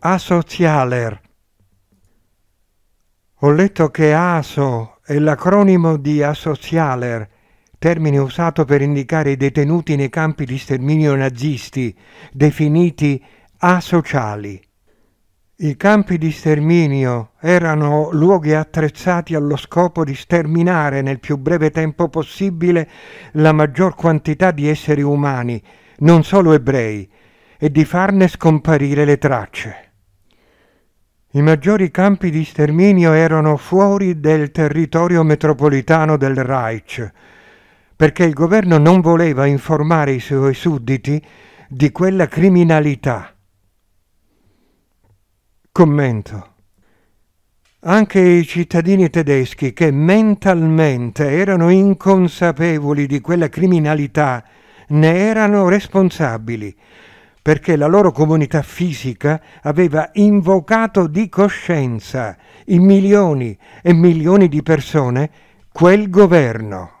asocialer. Ho letto che ASO è l'acronimo di asocialer, termine usato per indicare i detenuti nei campi di sterminio nazisti, definiti asociali. I campi di sterminio erano luoghi attrezzati allo scopo di sterminare nel più breve tempo possibile la maggior quantità di esseri umani, non solo ebrei, e di farne scomparire le tracce. I maggiori campi di sterminio erano fuori del territorio metropolitano del Reich, perché il governo non voleva informare i suoi sudditi di quella criminalità. Commento. Anche i cittadini tedeschi che mentalmente erano inconsapevoli di quella criminalità ne erano responsabili, perché la loro comunità fisica aveva invocato di coscienza in milioni e milioni di persone quel governo.